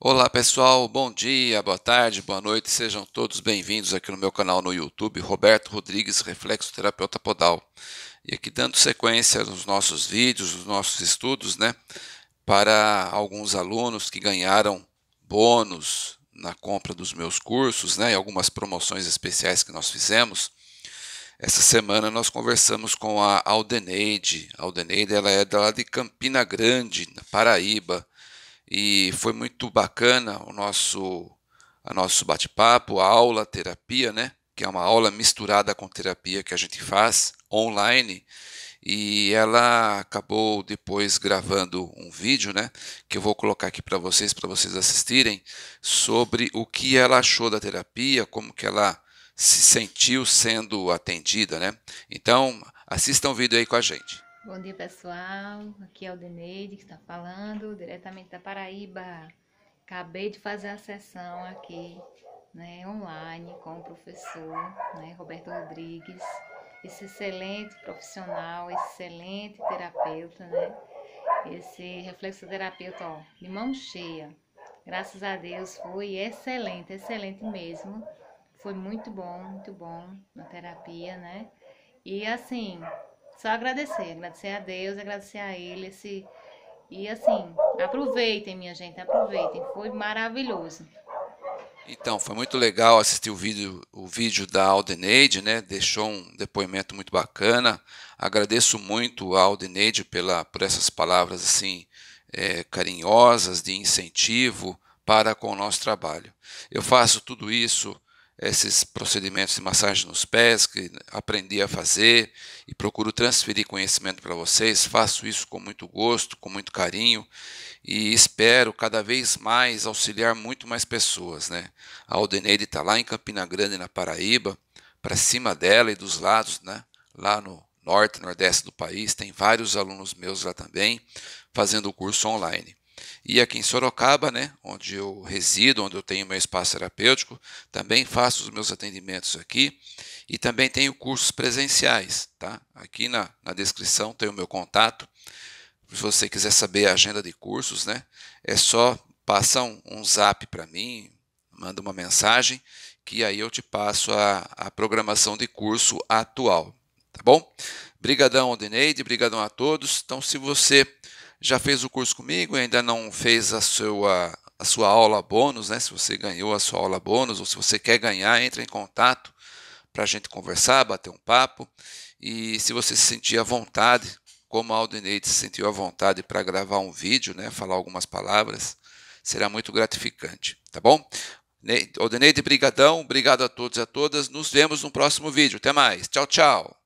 Olá pessoal, bom dia, boa tarde, boa noite, sejam todos bem-vindos aqui no meu canal no YouTube, Roberto Rodrigues, Reflexoterapeuta Podal. E aqui dando sequência nos nossos vídeos, nos nossos estudos, né, para alguns alunos que ganharam bônus na compra dos meus cursos, né, e algumas promoções especiais que nós fizemos. Essa semana nós conversamos com a Aldeneide. A Aldeneide ela é lá de Campina Grande, na Paraíba e foi muito bacana o nosso a nosso bate-papo, a aula terapia, né? Que é uma aula misturada com terapia que a gente faz online e ela acabou depois gravando um vídeo, né, que eu vou colocar aqui para vocês, para vocês assistirem, sobre o que ela achou da terapia, como que ela se sentiu sendo atendida, né? Então, assistam o vídeo aí com a gente. Bom dia pessoal, aqui é o Deneide que está falando diretamente da Paraíba. Acabei de fazer a sessão aqui, né, online com o professor, né, Roberto Rodrigues, esse excelente profissional, excelente terapeuta, né, esse reflexoterapeuta, ó, de mão cheia. Graças a Deus foi excelente, excelente mesmo. Foi muito bom, muito bom na terapia, né? E assim, só agradecer, agradecer a Deus, agradecer a Ele esse. E assim, aproveitem, minha gente, aproveitem. Foi maravilhoso. Então, foi muito legal assistir o vídeo, o vídeo da Aldeneide, né? Deixou um depoimento muito bacana. Agradeço muito a Aldeneide pela, por essas palavras assim é, carinhosas de incentivo para com o nosso trabalho. Eu faço tudo isso esses procedimentos de massagem nos pés que aprendi a fazer e procuro transferir conhecimento para vocês. Faço isso com muito gosto, com muito carinho e espero cada vez mais auxiliar muito mais pessoas. Né? A Aldeneide está lá em Campina Grande, na Paraíba, para cima dela e dos lados, né? lá no norte, nordeste do país. Tem vários alunos meus lá também fazendo o curso online. E aqui em Sorocaba, né, onde eu resido, onde eu tenho meu espaço terapêutico, também faço os meus atendimentos aqui e também tenho cursos presenciais. Tá? Aqui na, na descrição tem o meu contato. Se você quiser saber a agenda de cursos, né, é só passar um, um zap para mim, manda uma mensagem, que aí eu te passo a, a programação de curso atual. Tá bom? Brigadão, Deneide, brigadão a todos. Então, se você já fez o curso comigo e ainda não fez a sua, a sua aula bônus, né? Se você ganhou a sua aula bônus ou se você quer ganhar, entre em contato para a gente conversar, bater um papo. E se você se sentir à vontade, como a Aldineide se sentiu à vontade para gravar um vídeo, né? Falar algumas palavras, será muito gratificante, tá bom? Aldineide, brigadão, obrigado a todos e a todas. Nos vemos no próximo vídeo. Até mais. Tchau, tchau.